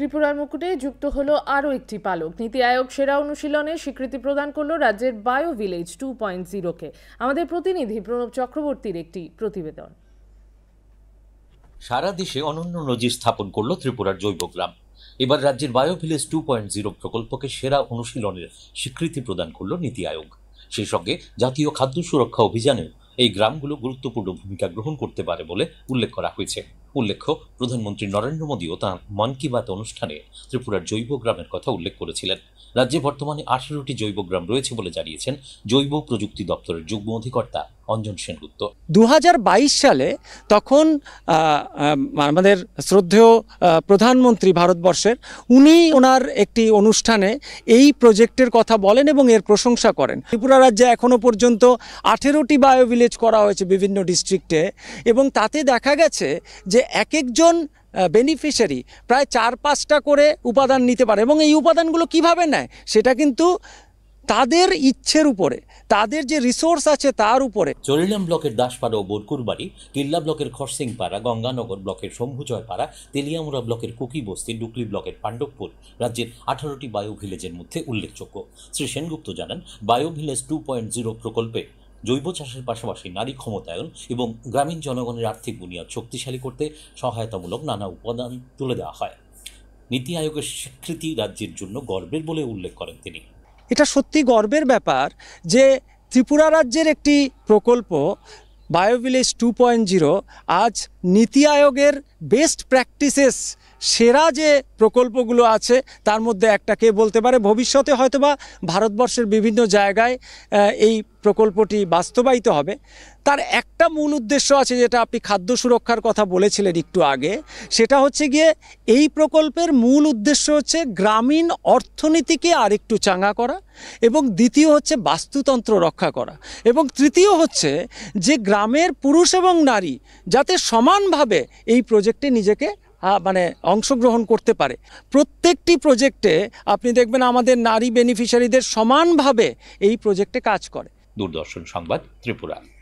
ত্রিপুরার মুকুটে যুক্ত হলো আরও একটি পালক নীতি আয়োগ সেরা অনুশীলনে স্বীকৃতি প্রদান করলো রাজ্যের বায়ো ভিলেজ টু পয়েন্ট জিরোকে আমাদের প্রতিনিধি প্রণব চক্রবর্তীর একটি প্রতিবেদন সারা দেশে অনন্য নজির স্থাপন করল ত্রিপুরার জৈবগ্রাম এবার রাজ্যের bio village two point zero প্রকল্পকে সেরা অনুশীলনের স্বীকৃতি প্রদান করল নীতি আয়োগ সেই সঙ্গে জাতীয় খাদ্য সুরক্ষা অভিযানেও এই গ্রামগুলো গুরুত্বপূর্ণ ভূমিকা গ্রহণ করতে পারে বলে উল্লেখ করা হয়েছে উল্লেখ্য প্রধানমন্ত্রী নরেন্দ্র মোদীও তাঁর মন কি বাত অনুষ্ঠানে ত্রিপুরার জৈব গ্রামের কথা উল্লেখ করেছিলেন রাজ্যে বর্তমানে আঠারোটি জৈব গ্রাম রয়েছে বলে জানিয়েছেন জৈব প্রযুক্তি দপ্তরের যুগ্ম অধিকর্তা অঞ্জন সেনগুপ্ত দু সালে তখন আমাদের শ্রদ্ধেয় প্রধানমন্ত্রী ভারতবর্ষের উনি ওনার একটি অনুষ্ঠানে এই প্রজেক্টের কথা বলেন এবং এর প্রশংসা করেন ত্রিপুরা রাজ্যে এখনও পর্যন্ত আঠেরোটি বায়ো ভিলেজ করা হয়েছে বিভিন্ন ডিস্ট্রিক্টে এবং তাতে দেখা গেছে যে এক একজন বেনিফিশিয়ারি প্রায় চার পাঁচটা করে উপাদান নিতে পারে এবং এই উপাদানগুলো কিভাবে নেয় সেটা কিন্তু তাদের ইচ্ছের উপরে তাদের যে রিসোর্স আছে তার উপরে চরিলাম ব্লকের দাসপাড়া ও বোরকুরবাড়ি বাড়ি কিল্লা ব্লকের খরসিংপাড়া গঙ্গানগর ব্লকের শম্ভুজয়পাড়া তেলিয়ামুড়া ব্লকের কুকি বস্তি ডুকলি ব্লকের পাণ্ডবপুর রাজ্যের আঠারোটি বায়ো ভিলেজের মধ্যে উল্লেখযোগ্য শ্রী সেনগুপ্ত জানান bio village two point zero প্রকল্পে জৈব চাষের পাশাপাশি নারী ক্ষমতায়ন এবং গ্রামীণ জনগণের আর্থিক বুনিয়াদ শক্তিশালী করতে সহায়তামূলক নানা উপাদান তুলে দেওয়া হয় নীতি আয়োগের স্বীকৃতি রাজ্যের জন্য গর্বের বলে উল্লেখ করেন তিনি এটা সত্যি গর্বের ব্যাপার যে ত্রিপুরা রাজ্যের একটি প্রকল্প বায়োভিলেজ টু পয়েন্ট জিরো আজ নীতি আয়োগের বেস্ট প্র্যাকটিসেস সেরা যে প্রকল্পগুলো আছে তার মধ্যে একটা কে বলতে পারে ভবিষ্যতে হয়তোবা ভারতবর্ষের বিভিন্ন জায়গায় এই প্রকল্পটি বাস্তবায়িত হবে তার একটা মূল উদ্দেশ্য আছে যেটা আপনি খাদ্য সুরক্ষার কথা বলেছিলেন একটু আগে সেটা হচ্ছে গিয়ে এই প্রকল্পের মূল উদ্দেশ্য হচ্ছে গ্রামীণ অর্থনীতিকে আরেকটু চাঙা করা এবং দ্বিতীয় হচ্ছে বাস্তুতন্ত্র রক্ষা করা এবং তৃতীয় হচ্ছে যে গ্রামের পুরুষ এবং নারী যাতে সমানভাবে এই প্রজেক্টে নিজেকে মানে অংশগ্রহণ করতে পারে প্রত্যেকটি প্রজেক্টে আপনি দেখবেন আমাদের নারী বেনিফিশিয়ারিদের সমানভাবে এই প্রজেক্টে কাজ করে দূরদর্শন সংবাদ ত্রিপুরা